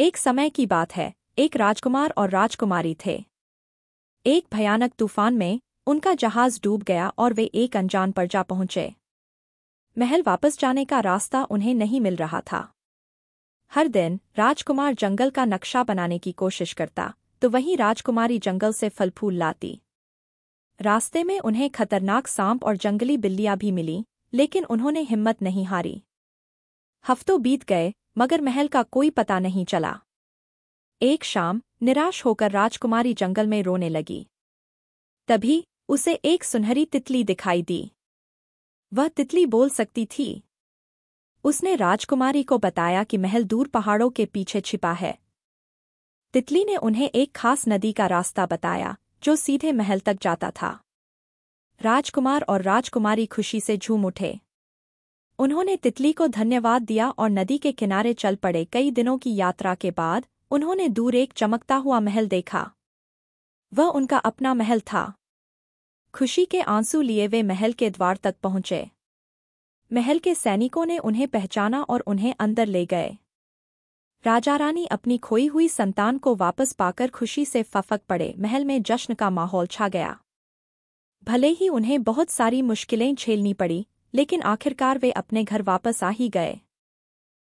एक समय की बात है एक राजकुमार और राजकुमारी थे एक भयानक तूफान में उनका जहाज डूब गया और वे एक अनजान पर जा पहुंचे महल वापस जाने का रास्ता उन्हें नहीं मिल रहा था हर दिन राजकुमार जंगल का नक्शा बनाने की कोशिश करता तो वहीं राजकुमारी जंगल से फल फूल लाती रास्ते में उन्हें खतरनाक सांप और जंगली बिल्लियां भी मिली लेकिन उन्होंने हिम्मत नहीं हारी हफ्तों बीत गए मगर महल का कोई पता नहीं चला एक शाम निराश होकर राजकुमारी जंगल में रोने लगी तभी उसे एक सुनहरी तितली दिखाई दी वह तितली बोल सकती थी उसने राजकुमारी को बताया कि महल दूर पहाड़ों के पीछे छिपा है तितली ने उन्हें एक खास नदी का रास्ता बताया जो सीधे महल तक जाता था राजकुमार और राजकुमारी खुशी से झूम उठे उन्होंने तितली को धन्यवाद दिया और नदी के किनारे चल पड़े कई दिनों की यात्रा के बाद उन्होंने दूर एक चमकता हुआ महल देखा वह उनका अपना महल था खुशी के आंसू लिए वे महल के द्वार तक पहुंचे महल के सैनिकों ने उन्हें पहचाना और उन्हें अंदर ले गए राजा रानी अपनी खोई हुई संतान को वापस पाकर खुशी से फफक पड़े महल में जश्न का माहौल छा गया भले ही उन्हें बहुत सारी मुश्किलें झेलनी पड़ी लेकिन आखिरकार वे अपने घर वापस आ ही गए